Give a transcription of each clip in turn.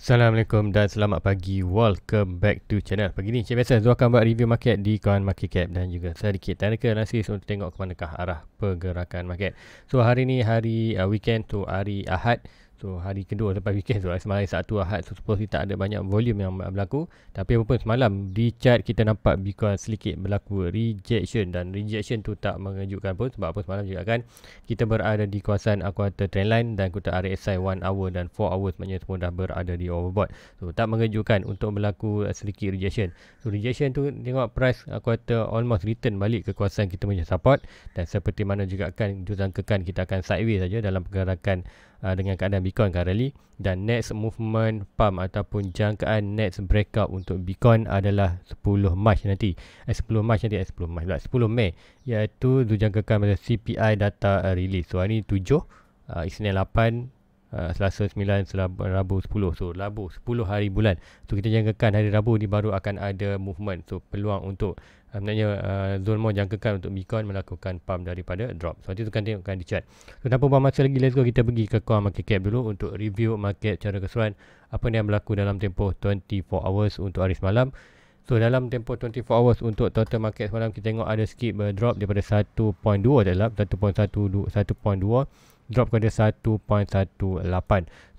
Assalamualaikum dan selamat pagi Welcome back to channel Pagi ni macam biasa Zul akan buat review market di Kawan Market Cap Dan juga sedikit technical analysis Untuk tengok ke manakah arah pergerakan market So hari ni hari uh, weekend tu hari Ahad So hari kedua lepas weekend tu lah Semalam Sabtu Ahad So supposedly tak ada banyak volume yang berlaku Tapi apa pun semalam Di chart kita nampak Because sedikit berlaku rejection Dan rejection tu tak mengejutkan pun Sebab apa semalam juga kan Kita berada di kawasan Aquata Trendline Dan kota RSI 1 hour dan 4 hours Sebenarnya semua dah berada di overbought So tak mengejutkan untuk berlaku uh, sedikit rejection So rejection tu tengok price Aquata almost return balik ke kawasan kita punya support Dan seperti mana juga kan Dia sangkakan kita akan sideways saja dalam pergerakan uh, dengan keadaan Bitcoin currently dan next movement pump ataupun jangkaan next breakout untuk Bitcoin adalah 10 Mac nanti. Eh, 10 Mac nanti, eh, 10 Mac pula, 10 Mei iaitu dijangkakan pada CPI data uh, release. So hari ni 7, uh, Isnin 8, Uh, Selasa 9, Selabu, Rabu 10 So Rabu 10 hari bulan So kita jangkakan hari Rabu ni baru akan ada movement So peluang untuk Maksudnya eh, uh, eh, Zul jangkakan untuk Bitcoin melakukan pump daripada drop. So, nanti tukan tengokkan di chat. So, tanpa buang masa lagi, let's go kita pergi ke core market cap dulu untuk review market secara keseluruhan. Apa yang berlaku dalam tempoh 24 hours untuk hari semalam. So, dalam tempoh 24 hours untuk total market semalam, kita tengok ada sikit berdrop eh, daripada 1.2 dalam 1.1, 1.2 drop kepada 1.18.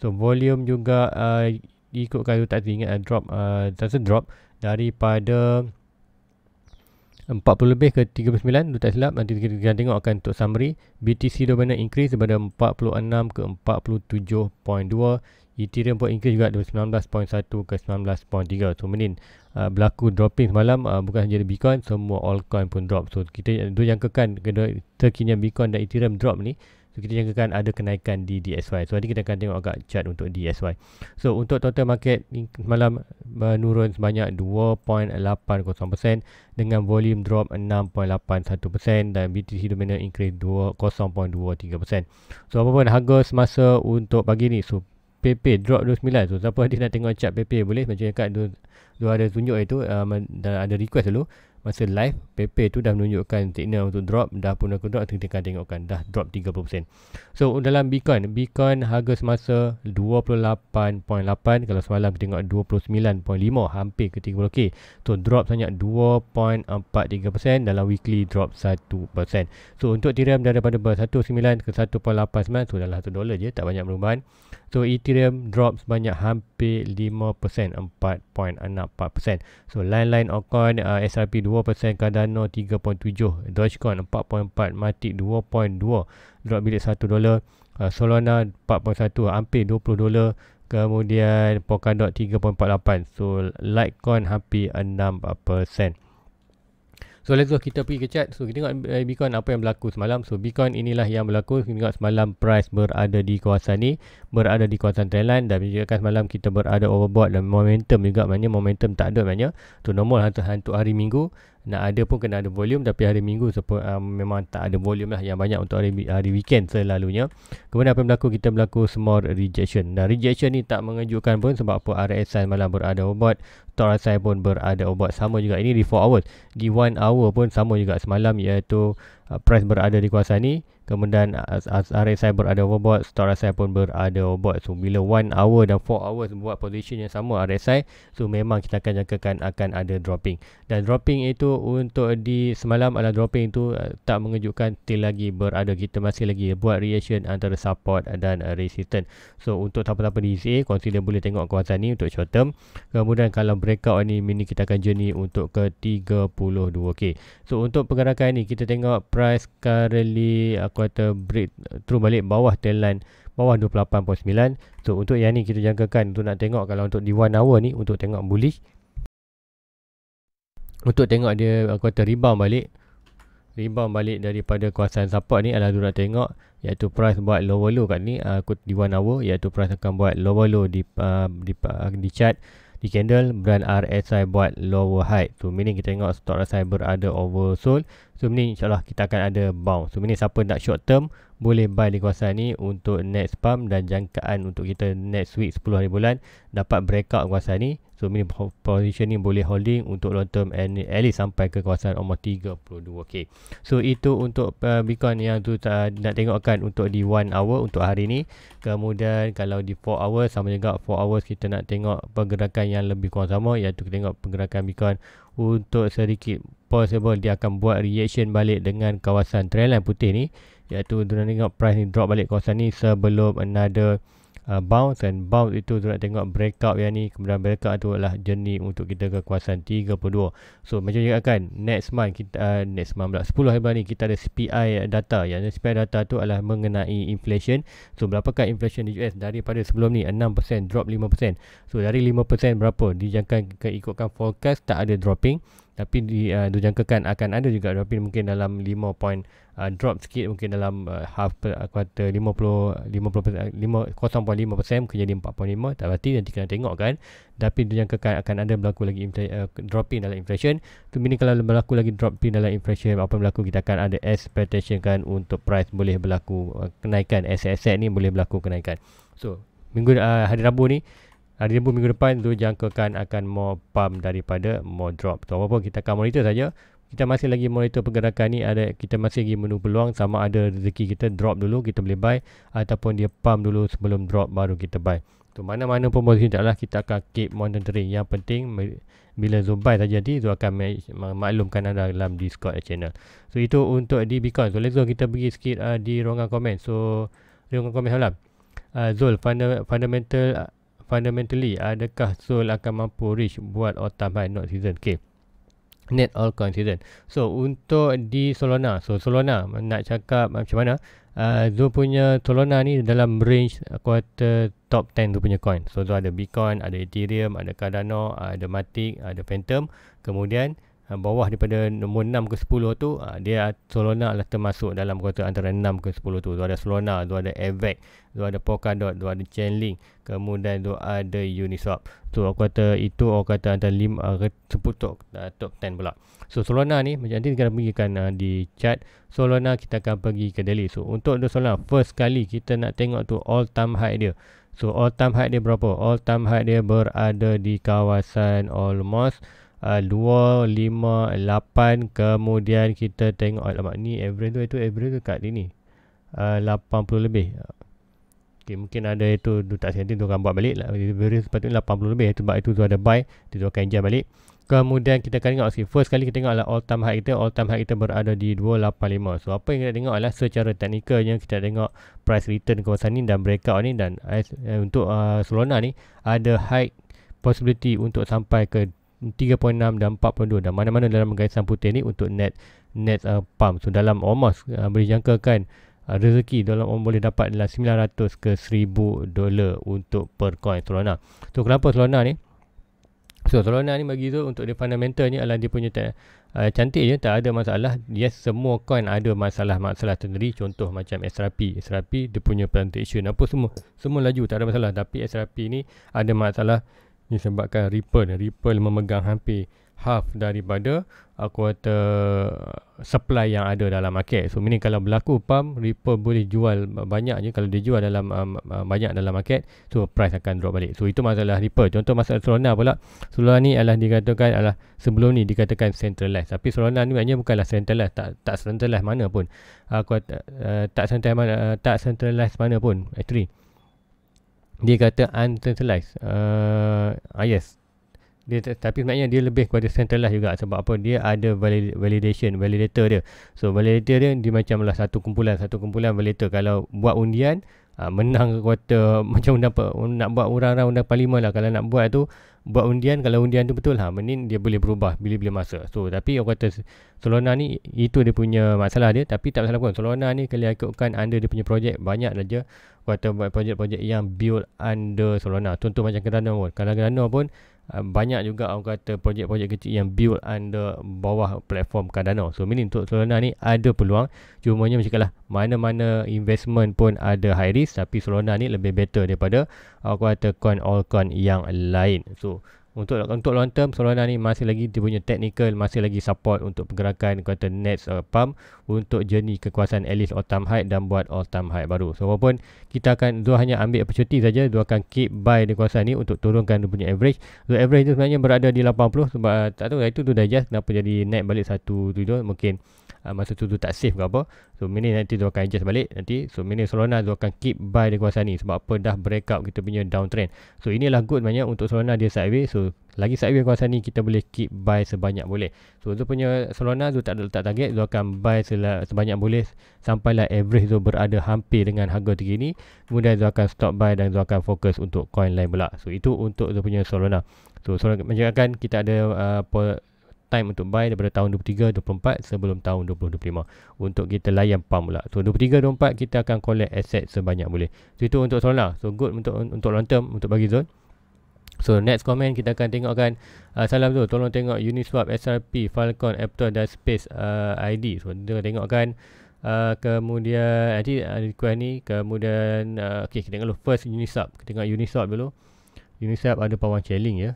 So, volume juga uh, ikutkan tu tak teringat uh, drop, uh, drop daripada 40 lebih ke 39 tu tak silap nanti kita tengok akan untuk summary BTC dominant increase daripada 46 ke 47.2 Ethereum pun increase juga dari 19.1 ke 19.3 so menin uh, berlaku dropping semalam uh, bukan sahaja Bitcoin semua altcoin pun drop so kita dua jangkakan kena terkini Bitcoin dan Ethereum drop ni So kita jangkakan ada kenaikan di DSY. So nanti kita akan tengok agak chart untuk DSY. So untuk total market malam menurun sebanyak 2.80% dengan volume drop 6.81% dan BTC dominan increase 0.23%. So apa pun harga semasa untuk pagi ni. So PP drop 29. So siapa nanti nak tengok chart PP boleh macam yang dekat tu ada tunjuk itu um, uh, ada request dulu masa live paper tu dah menunjukkan signal untuk drop dah pun aku tengok tengok tengokkan dah drop 30%. So dalam Bitcoin, Bitcoin harga semasa 28.8 kalau semalam kita tengok 29.5 hampir ke 30k. So drop sangat 2.43% dalam weekly drop 1%. So untuk Ethereum daripada 1.9 ke 1.89 tu dalam 1 dollar je tak banyak perubahan kripto Ethereum drop sebanyak hampir 5%, 4.64%. So lain-lain altcoin uh, SRP 2%, Cardano 3.7, Dogecoin 4.4, Matic 2.2, drop bilik 1 dolar, uh, Solana 4.1, hampir 20 dolar, kemudian Polkadot 3.48. So Litecoin hampir 6%. So let's go kita pergi ke chat, So kita tengok uh, Bitcoin apa yang berlaku semalam. So Bitcoin inilah yang berlaku. Kita tengok semalam price berada di kawasan ni, berada di kawasan trendline dan juga semalam kita berada overbought dan momentum juga maknanya momentum tak ada maknanya. Tu normal hantu-hantu hari minggu nak ada pun kena ada volume tapi hari minggu support, uh, ah, memang tak ada volume lah yang banyak untuk hari, hari weekend selalunya kemudian apa yang berlaku kita berlaku small rejection dan rejection ni tak mengejutkan pun sebab apa RSI malam berada obat torasi pun berada obat sama juga ini di 4 hours di 1 hour pun sama juga semalam iaitu Uh, price berada di kuasa ni kemudian RSI berada overbought stock RSI pun berada overbought so bila 1 hour dan 4 hours buat position yang sama RSI so memang kita akan jangkakan akan ada dropping dan dropping itu untuk di semalam adalah dropping itu uh, tak mengejutkan still lagi berada kita masih lagi buat reaction antara support dan uh, resistance so untuk siapa-siapa di ECA consider boleh tengok kuasa ni untuk short term kemudian kalau breakout ni mini kita akan journey untuk ke 32k so untuk pergerakan ni kita tengok price price currently uh, aku kata break through balik bawah tail line bawah 28.9 so untuk yang ni kita jangkakan untuk nak tengok kalau untuk di one hour ni untuk tengok bullish untuk tengok dia uh, aku kata rebound balik rebound balik daripada kuasaan support ni adalah nak tengok iaitu price buat lower low kat ni aku uh, di one hour iaitu price akan buat lower low di uh, di, uh, di chart di candle brand RSI buat lower high so meaning kita tengok stock RSI berada oversold so meaning insyaAllah kita akan ada bounce so meaning siapa nak short term boleh buy di kuasa ni untuk next pump dan jangkaan untuk kita next week 10 hari bulan dapat breakout kuasa ni So mini position ni boleh holding untuk long term and at least sampai ke kawasan umur 32 okay. So itu untuk uh, Bitcoin yang tu uh, nak tengokkan untuk di 1 hour untuk hari ni. Kemudian kalau di 4 hour sama juga 4 hours kita nak tengok pergerakan yang lebih kurang sama iaitu kita tengok pergerakan Bitcoin untuk sedikit possible dia akan buat reaction balik dengan kawasan trendline putih ni iaitu kita tengok price ni drop balik kawasan ni sebelum another uh, bounce and bounce itu kita nak tengok breakout yang ni kemudian breakout itu adalah journey untuk kita ke kuasaan 32 so macam juga kan next month kita uh, next month pula 10 hari bulan ni kita ada CPI data yang CPI data tu adalah mengenai inflation so berapakah inflation di US daripada sebelum ni 6% drop 5% so dari 5% berapa dijangka ikutkan forecast tak ada dropping tapi di uh, dijangkakan akan ada juga tapi mungkin dalam 5 point uh, drop sikit mungkin dalam uh, half per, uh, quarter 50 puluh 5 0.5% uh, mungkin jadi 4.5 tak berarti nanti kena tengok kan tapi dijangkakan akan ada berlaku lagi infla, uh, dropping dalam inflation kemudian kalau berlaku lagi dropping dalam inflation apa yang berlaku kita akan ada expectation kan untuk price boleh berlaku uh, kenaikan aset-aset ni boleh berlaku kenaikan so minggu uh, hari Rabu ni Hari Rebu minggu depan tu jangkakan akan more pump daripada more drop. Tu apa pun kita akan monitor saja. Kita masih lagi monitor pergerakan ni ada kita masih lagi menunggu peluang sama ada rezeki kita drop dulu kita boleh buy ataupun dia pump dulu sebelum drop baru kita buy. Tu mana-mana pun posisi taklah kita akan keep monitoring. Yang penting bila Zoom buy saja nanti Zoom akan maklumkan anda dalam Discord channel. So itu untuk di Bitcoin. So let's go kita pergi sikit uh, di ruangan komen. So ruangan komen halam. Uh, Zul fundamental fundamentally adakah Seoul akan mampu reach buat autumn high not season okay net all consistent. so untuk di Solana so Solana nak cakap macam mana uh, ah, Zul punya Solana ni dalam range quarter top 10 tu punya coin so Zul ada Bitcoin ada Ethereum ada Cardano ada Matic ada Phantom kemudian Ah, bawah daripada nombor 6 ke 10 tu uh, dia Solana lah termasuk dalam kota antara 6 ke 10 tu tu ada Solana tu ada Avax tu ada Polkadot tu ada Chainlink kemudian tu ada Uniswap tu so, orang kata itu orang kata antara 5 uh, ah, seputuk uh, top 10 pula so Solana ni macam nanti kita pergi kan uh, di chat Solana kita akan pergi ke Delhi. so untuk tu Solana first kali kita nak tengok tu all time high dia So all time high dia berapa? All time high dia berada di kawasan almost 258 ah, kemudian kita tengok alamat ni average tu itu average dekat sini ah, uh, 80 lebih okay, mungkin ada itu tu tak sentin tu akan buat balik average lah. sepatutnya 80 lebih sebab itu tu ada buy tu, tu akan jam balik kemudian kita akan tengok okay, first kali kita tengok adalah all time high kita all time high kita berada di 285 so apa yang kita tengok adalah secara teknikalnya kita tengok price return kawasan ni dan breakout ni dan eh, untuk uh, Solana ni ada high possibility untuk sampai ke 3.6 dan 4.2 dan mana-mana dalam gaisan putih ni untuk net net uh, pump. So dalam ormas uh, boleh jangkakan uh, rezeki dalam orang boleh dapat adalah 900 ke 1000 dolar untuk per coin Solana. So kenapa Solana ni? So Solana ni bagi tu untuk dia fundamentalnya adalah dia punya uh, cantik je tak ada masalah. Yes semua coin ada masalah-masalah sendiri. Contoh macam SRP. SRP dia punya plantation apa semua. Semua laju tak ada masalah. Tapi SRP ni ada masalah disebabkan Ripple. Ripple memegang hampir half daripada uh, quarter supply yang ada dalam market. So ini kalau berlaku pump, Ripple boleh jual banyak je. Kalau dia jual dalam um, uh, banyak dalam market, so price akan drop balik. So itu masalah Ripple. Contoh masalah Solana pula. Solana ni adalah dikatakan adalah sebelum ni dikatakan centralized. Tapi Solana ni maknanya bukanlah centralized. Tak tak centralized mana pun. Uh, quarter, uh, tak centralized mana, uh, tak centralized mana pun. Actually dia kata uncentralized uh, ah yes dia tapi sebenarnya dia lebih kepada centralized juga sebab apa dia ada valid validation validator dia so validator dia dia macamlah satu kumpulan satu kumpulan validator kalau buat undian ha, menang ke kuarter macam nak buat nak buat orang orang undang parlimen lah kalau nak buat tu buat undian kalau undian tu betul lah ha, menin dia boleh berubah bila-bila masa so tapi orang kata Solana ni itu dia punya masalah dia tapi tak masalah pun Solana ni kalau ikutkan under dia punya projek banyak saja kuarter buat projek-projek yang build under Solana contoh macam kerana pun kalau Cardano pun Uh, banyak juga orang kata projek-projek kecil yang build under bawah platform Cardano. So mini untuk Solana ni ada peluang. Cuma nya macamlah mana-mana investment pun ada high risk tapi Solana ni lebih better daripada orang kata coin all coin yang lain. So untuk untuk long term Solana ni masih lagi dia punya technical masih lagi support untuk pergerakan kata Nets uh, pump untuk jenis kekuasaan at least all high dan buat all high baru so walaupun kita akan dua hanya ambil opportunity saja dua akan keep buy di kekuasaan ni untuk turunkan dia punya average so average tu sebenarnya berada di 80 sebab uh, tak tahu lah, itu tu digest kenapa jadi naik balik satu tujuh mungkin uh, masa tu tu tak safe ke apa So Mini nanti dia akan adjust balik nanti. So Mini Solana dia akan keep buy di kawasan ni sebab apa dah break up kita punya downtrend. So inilah good sebenarnya untuk Solana dia sideways. So lagi sideways kawasan ni kita boleh keep buy sebanyak boleh. So dia punya Solana tu tak ada letak target, dia akan buy sebanyak boleh sampailah average tu berada hampir dengan harga terkini. Kemudian dia akan stop buy dan dia akan fokus untuk coin lain pula. So itu untuk dia punya Solana. So Solana menjelaskan kita ada uh, time untuk buy daripada tahun 23 24 sebelum tahun 2025 untuk kita layan pump pula. So 23 24 kita akan collect asset sebanyak boleh. So itu untuk Solana. So good untuk untuk long term untuk bagi zone. So next comment kita akan tengokkan uh, salam tu tolong tengok Uniswap SRP Falcon Aptos, dan Space uh, ID. So kita tengokkan Uh, kemudian nanti ada uh, request ni kemudian uh, okey kita tengok dulu first Uniswap kita tengok Uniswap dulu Uniswap ada power challenge ya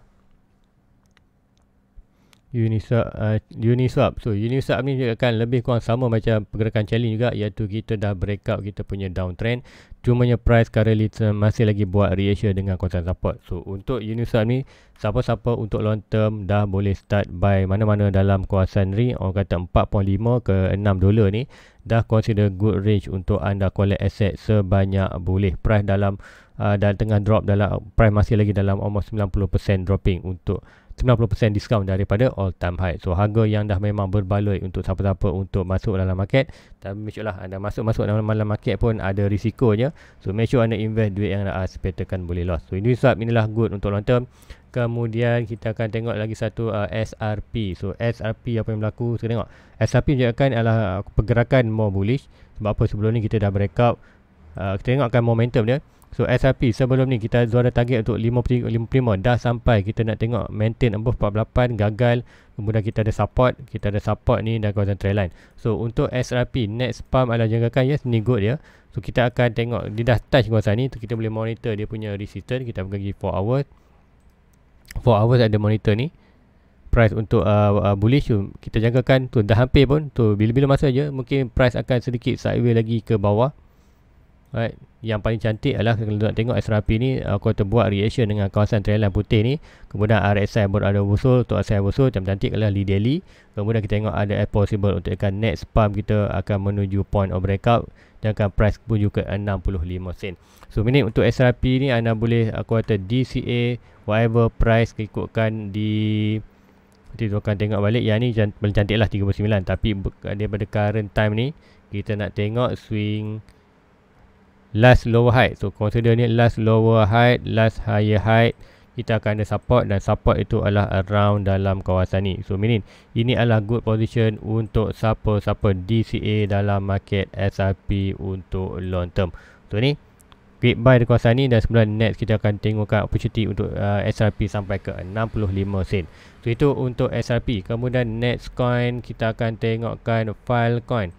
Uniswap uh, Uniswap so Uniswap ni akan lebih kurang sama macam pergerakan challenge juga iaitu kita dah break out kita punya downtrend cumanya price currently masih lagi buat reaction dengan kuasa support so untuk Uniswap ni siapa-siapa untuk long term dah boleh start buy mana-mana dalam kawasan ni orang kata 4.5 ke 6 dolar ni dah consider good range untuk anda collect asset sebanyak boleh price dalam uh, dan tengah drop dalam price masih lagi dalam almost 90% dropping untuk 90% discount daripada all time high. So harga yang dah memang berbaloi untuk siapa-siapa untuk masuk dalam market. Tapi make sure lah anda masuk-masuk dalam, dalam market pun ada risikonya. So make sure anda invest duit yang anda sepertakan boleh loss. So ini sebab inilah good untuk long term. Kemudian kita akan tengok lagi satu uh, SRP. So SRP apa yang berlaku? Kita tengok. SRP menunjukkan adalah pergerakan more bullish. Sebab apa sebelum ni kita dah breakout. Uh, kita tengokkan momentum dia. So SRP sebelum ni kita ada target untuk 55 dah sampai kita nak tengok maintain above 48 gagal kemudian kita ada support kita ada support ni dan kawasan trail line. So untuk SRP next pump adalah jangkakan yes ni good ya. So kita akan tengok dia dah touch kawasan ni tu kita boleh monitor dia punya resistance kita pergi 4 hours. 4 hours ada monitor ni price untuk uh, uh, bullish kita jangkakan tu dah hampir pun tu bila-bila masa je mungkin price akan sedikit sideways lagi ke bawah Right. Yang paling cantik adalah kalau nak tengok SRP ni aku uh, buat reaction dengan kawasan trailan putih ni. Kemudian RSI pun ada busul, untuk RSI busul macam cantik adalah Lee Daily. Kemudian kita tengok ada air possible untuk akan next pump kita akan menuju point of breakout dan akan price pun juga 65 sen. So minit untuk SRP ni anda boleh aku kata DCA whatever price ikutkan di nanti tu akan tengok balik yang ni paling cantik lah 39 tapi daripada current time ni kita nak tengok swing last lower height. So consider ni last lower height, last higher height. Kita akan ada support dan support itu adalah around dalam kawasan ni. So meaning ini adalah good position untuk siapa-siapa DCA dalam market SRP untuk long term. So ni Quick buy di kawasan ni dan sebenarnya next kita akan tengokkan opportunity untuk uh, SRP sampai ke 65 sen. So itu untuk SRP. Kemudian next coin kita akan tengokkan file coin. File coin.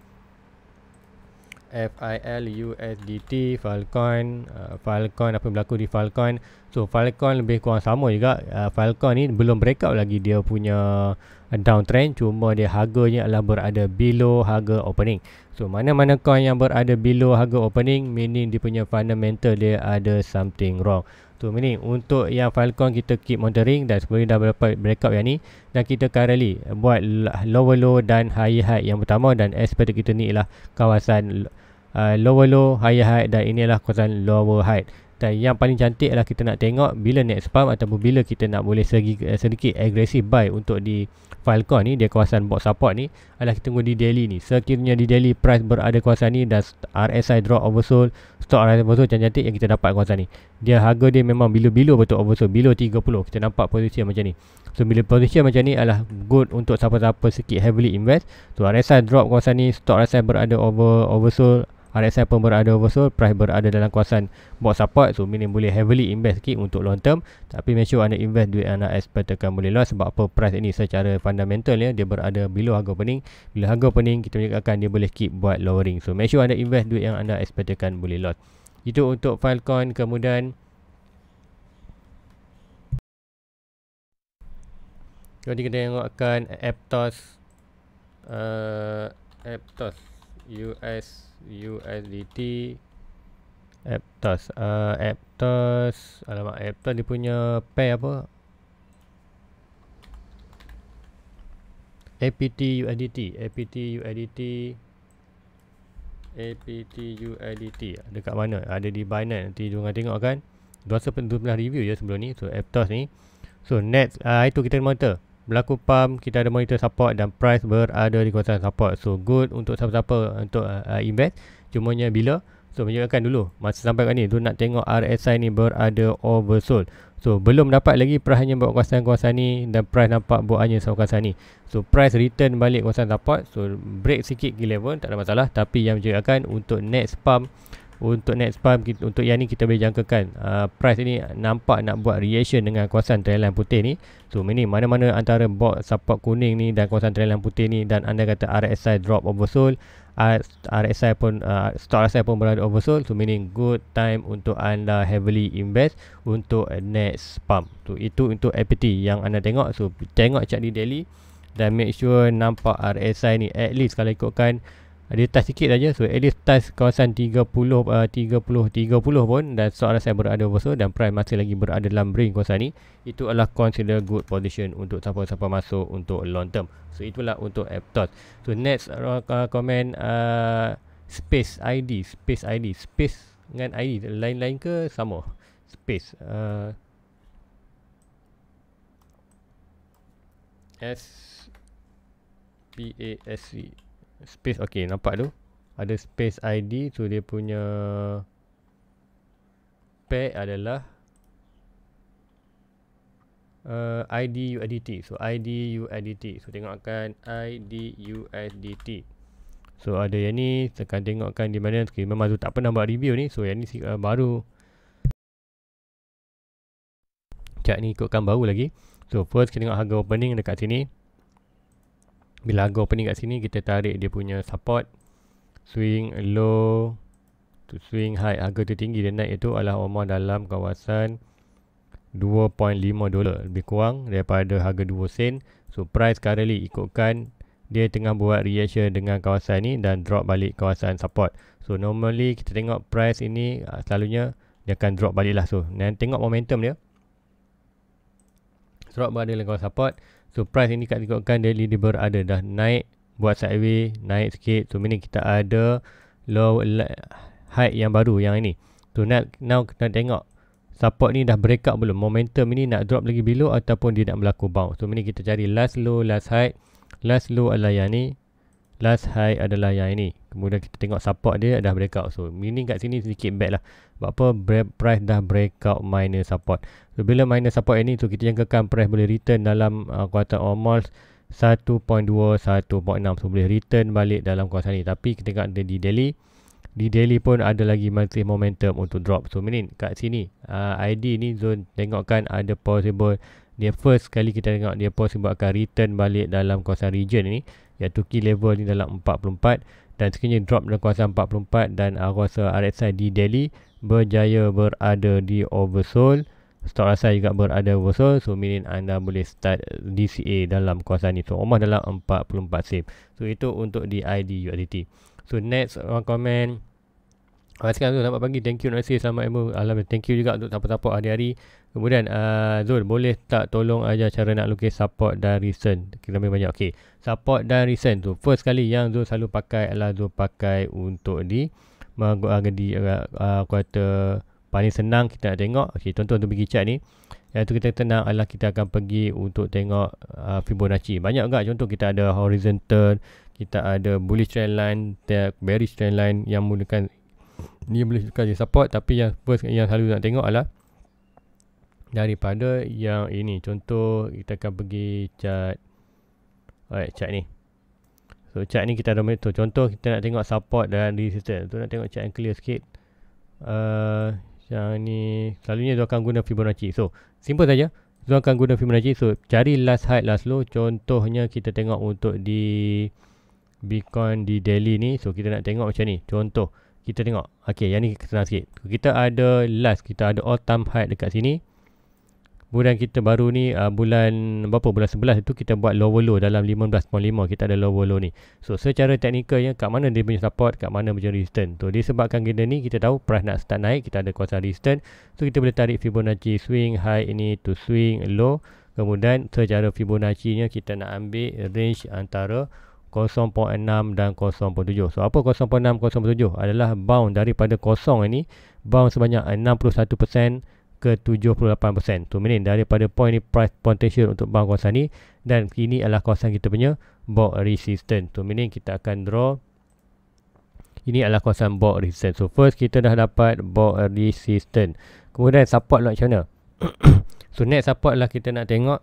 FILUSDT Falcon uh, Falcon apa yang berlaku di Falcon so Falcon lebih kurang sama juga uh, Falcon ni belum breakout lagi dia punya downtrend cuma dia harganya adalah berada below harga opening so mana-mana coin yang berada below harga opening meaning dia punya fundamental dia ada something wrong tu ni untuk yang Falcon kita keep monitoring dan sebenarnya dah dapat breakout yang ni dan kita currently buat lower low dan high high yang pertama dan expected kita ni ialah kawasan uh, lower low high high dan inilah kawasan lower high dan yang paling cantik adalah kita nak tengok bila next pump ataupun bila kita nak boleh segi, eh, sedikit agresif buy untuk di Filecoin ni, dia kawasan box support ni adalah kita tunggu di daily ni. Sekiranya di daily price berada kawasan ni dan RSI drop oversold, stock RSI oversold cantik-cantik yang kita dapat kawasan ni. Dia harga dia memang bila-bila betul oversold, bila 30 kita nampak posisi macam ni. So bila posisi macam ni adalah good untuk siapa-siapa sikit heavily invest. So RSI drop kawasan ni, stock RSI berada over oversold, RSI pun berada oversold price berada dalam kawasan box support so meaning boleh heavily invest sikit untuk long term tapi make sure anda invest duit anda expectakan boleh loss sebab apa price ini secara fundamental ya dia berada below harga pening bila harga pening kita menyatakan dia boleh keep buat lowering so make sure anda invest duit yang anda expectakan boleh loss itu untuk Filecoin kemudian Jadi kita tengokkan Aptos uh, Aptos US USDT Aptos uh, Aptos Alamak Aptos dia punya pair apa APT UIDT APT UIDT APT UIDT Dekat mana? Ada di Binance Nanti jangan tengok kan 12 pernah review je ya sebelum ni So Aptos ni So net uh, Itu kita monitor berlaku pump kita ada monitor support dan price berada di kawasan support so good untuk siapa-siapa untuk uh, uh invest cumanya bila so menjelaskan dulu masa sampai kat ni tu nak tengok RSI ni berada oversold so belum dapat lagi price hanya buat kawasan-kawasan ni dan price nampak buat hanya sama kawasan ni so price return balik kawasan support so break sikit ke level tak ada masalah tapi yang menjelaskan untuk next pump untuk next pump untuk yang ni kita boleh jangkakan uh, price ini nampak nak buat reaction dengan kawasan trendline putih ni so ini mana-mana antara box support kuning ni dan kawasan trendline putih ni dan anda kata RSI drop oversold RSI pun uh, stock RSI pun berada oversold so meaning good time untuk anda heavily invest untuk next pump so itu untuk APT yang anda tengok so tengok chart di daily dan make sure nampak RSI ni at least kalau ikutkan ada touch sikit saja So at least touch kawasan 30-30 uh, pun Dan soalan saya berada over Dan prime masih lagi berada dalam ring kawasan ni Itu adalah consider good position Untuk siapa-siapa masuk untuk long term So itulah untuk Aptos So next uh, uh, comment uh, Space ID Space ID Space dengan ID Lain-lain ke sama Space uh, S P A S C e space okey nampak tu ada space id so dia punya pair adalah uh, id uidt so id uidt so tengokkan id uidt so ada yang ni tekan tengokkan di mana okay, memang tu tak pernah buat review ni so yang ni uh, baru chat ni ikutkan baru lagi so first kita tengok harga opening dekat sini bila harga opening kat sini kita tarik dia punya support swing low to swing high harga tu tinggi dia naik itu adalah umur dalam kawasan 2.5 dolar lebih kurang daripada harga 2 sen so price currently ikutkan dia tengah buat reaction dengan kawasan ni dan drop balik kawasan support so normally kita tengok price ini ah, selalunya dia akan drop balik lah so dan tengok momentum dia drop balik dengan kawasan support So price ini kat tengokkan daily dia berada dah naik buat sideway naik sikit. So ini kita ada low high yang baru yang ini. So now, now kita tengok support ni dah break breakout belum. Momentum ini nak drop lagi below ataupun dia nak berlaku bounce. So ini kita cari last low last high. Last low adalah yang ni. Last high adalah yang ini. Kemudian kita tengok support dia dah break out. So mini kat sini sedikit back lah. Sebab apa price dah break out minus support. So, bila minus support ini tu kita jangkakan price boleh return dalam uh, kuartal almost 1.2 1.6 so boleh return balik dalam kuasa ini. tapi kita tengok di daily di daily pun ada lagi masih momentum untuk drop so minit kat sini uh, ID ini zone tengokkan ada possible dia first kali kita tengok dia possible akan return balik dalam kawasan region ni iaitu key level ni dalam 44 dan sekiranya drop dalam kawasan 44 dan uh, kuasa RSI di Delhi berjaya berada di oversold stok asal juga berada bosol so meaning anda boleh start DCA dalam kuasa ni so rumah dalam 44 sim so itu untuk di DID UIDT so next orang komen Terima kasih Zul, selamat pagi. Thank you, Nasi. Selamat ibu. Alhamdulillah. Thank you juga untuk tapak-tapak hari-hari. Kemudian, uh, Zul, boleh tak tolong aja cara nak lukis support dan recent? Kita lebih banyak. Okay. Support dan recent tu. First kali yang Zul selalu pakai adalah Zul pakai untuk di mengagadi uh, uh, uh, quarter paling senang kita nak tengok okey tuan-tuan untuk pergi chart ni iaitu kita tenang adalah kita akan pergi untuk tengok uh, Fibonacci banyak juga contoh kita ada horizontal kita ada bullish trend line bearish trend line yang menggunakan ni boleh juga dia support tapi yang first yang selalu nak tengok adalah daripada yang ini contoh kita akan pergi chart alright chart ni so chart ni kita ada monitor contoh kita nak tengok support dan resistance tu nak tengok chart yang clear sikit uh, yang ni selalunya dia akan guna Fibonacci. So, simple saja. Dia akan guna Fibonacci. So, cari last high last low. Contohnya kita tengok untuk di Bitcoin di Delhi ni. So, kita nak tengok macam ni. Contoh kita tengok. Okey, yang ni senang sikit. Kita ada last, kita ada all time high dekat sini. Kemudian kita baru ni uh, bulan berapa bulan 11 itu kita buat lower low dalam 15.5 kita ada lower low ni. So secara teknikalnya kat mana dia punya support, kat mana punya resistance. So disebabkan kita ni kita tahu price nak start naik kita ada kuasa resistance. So kita boleh tarik Fibonacci swing high ini to swing low. Kemudian secara Fibonacci nya kita nak ambil range antara 0.6 dan 0.7. So apa 0.6 0.7 adalah bound daripada kosong ini bound sebanyak 61% ke 78%. Tu meaning daripada point ni price potential untuk bawah kawasan ni dan ini adalah kawasan kita punya buy resistance. Tu meaning kita akan draw ini adalah kawasan buy resistance. So first kita dah dapat buy resistance. Kemudian support nak macam mana? so next support lah kita nak tengok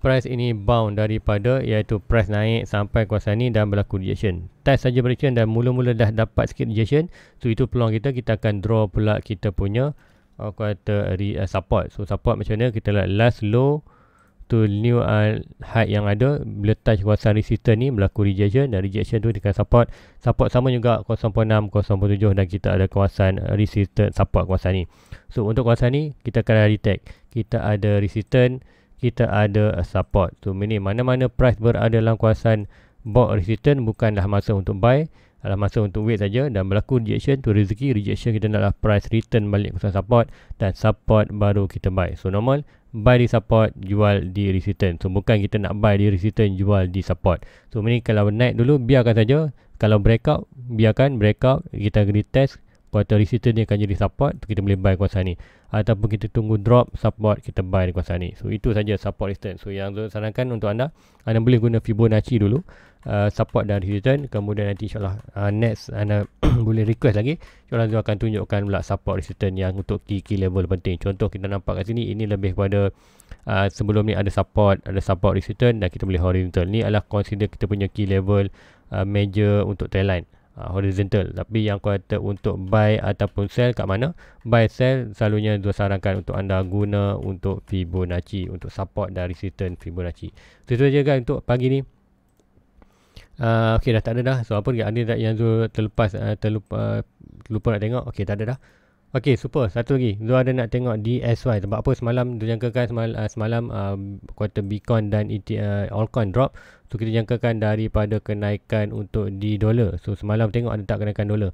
price ini bound daripada iaitu price naik sampai kawasan ni dan berlaku rejection. Test saja rejection dan mula-mula dah dapat sikit rejection. So itu peluang kita kita akan draw pula kita punya uh, kata re, uh, support. So support macam mana? Kita letak last low to new uh, high yang ada. Bila touch kawasan resistor ni berlaku rejection dan rejection tu tekan support. Support sama juga 0.6, 0.7 dan kita ada kawasan resistor support kawasan ni. So untuk kawasan ni kita akan detect. Kita ada resistor, kita ada uh, support. So ini mana-mana price berada dalam kawasan buy resistance bukanlah masa untuk buy adalah masa untuk wait saja dan berlaku rejection tu rezeki rejection kita naklah price return balik kepada support dan support baru kita buy so normal buy di support jual di resistance so bukan kita nak buy di resistance jual di support so ini kalau naik dulu biarkan saja kalau breakout biarkan breakout kita retest test kuartal resistance ni akan jadi support tu kita boleh buy kuasa ni ataupun kita tunggu drop support kita buy di kawasan ni so itu saja support resistance so yang saya sarankan untuk anda anda boleh guna Fibonacci dulu uh, support dan resistance kemudian nanti insyaAllah uh, next anda boleh request lagi insyaAllah saya akan tunjukkan pula support resistance yang untuk key, key level penting contoh kita nampak kat sini ini lebih kepada uh, sebelum ni ada support ada support resistance dan kita boleh horizontal ni adalah consider kita punya key level uh, major untuk trendline uh, horizontal tapi yang kuat untuk buy ataupun sell kat mana buy sell selalunya sarankan untuk anda guna untuk Fibonacci untuk support dari resistance Fibonacci so, itu saja kan untuk pagi ni uh, ah, ok dah tak ada dah so apa yang ada yang tu terlepas uh, terlupa uh, lupa nak tengok ok tak ada dah Okey, super. Satu lagi. Dua ada nak tengok DSY. Sebab apa semalam dijangkakan semal, uh, ah, semalam uh, ah, quarter Bitcoin dan uh, e ah, Allcoin drop. So kita jangkakan daripada kenaikan untuk di dollar. So semalam tengok ada tak kenaikan dollar.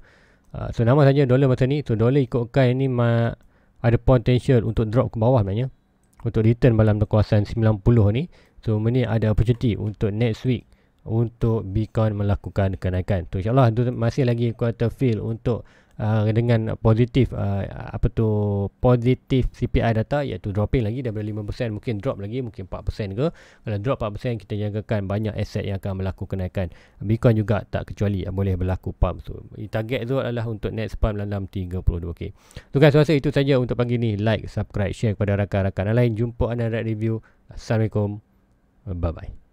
Uh, so nama saja dollar masa ni. So dollar ikutkan ini ma- ada potential untuk drop ke bawah maknanya. Untuk return dalam kawasan 90 ni. So ini ada opportunity untuk next week untuk Bitcoin melakukan kenaikan. So insyaAllah masih lagi quarter feel untuk uh, dengan positif uh, apa tu positif CPI data iaitu dropping lagi daripada 5% mungkin drop lagi mungkin 4% ke kalau drop 4% kita jangkakan banyak aset yang akan berlaku kenaikan Bitcoin juga tak kecuali uh, boleh berlaku pump so target tu adalah untuk next pump dalam 32k tu guys rasa itu saja untuk pagi ni like subscribe share kepada rakan-rakan lain jumpa anda dalam review assalamualaikum bye bye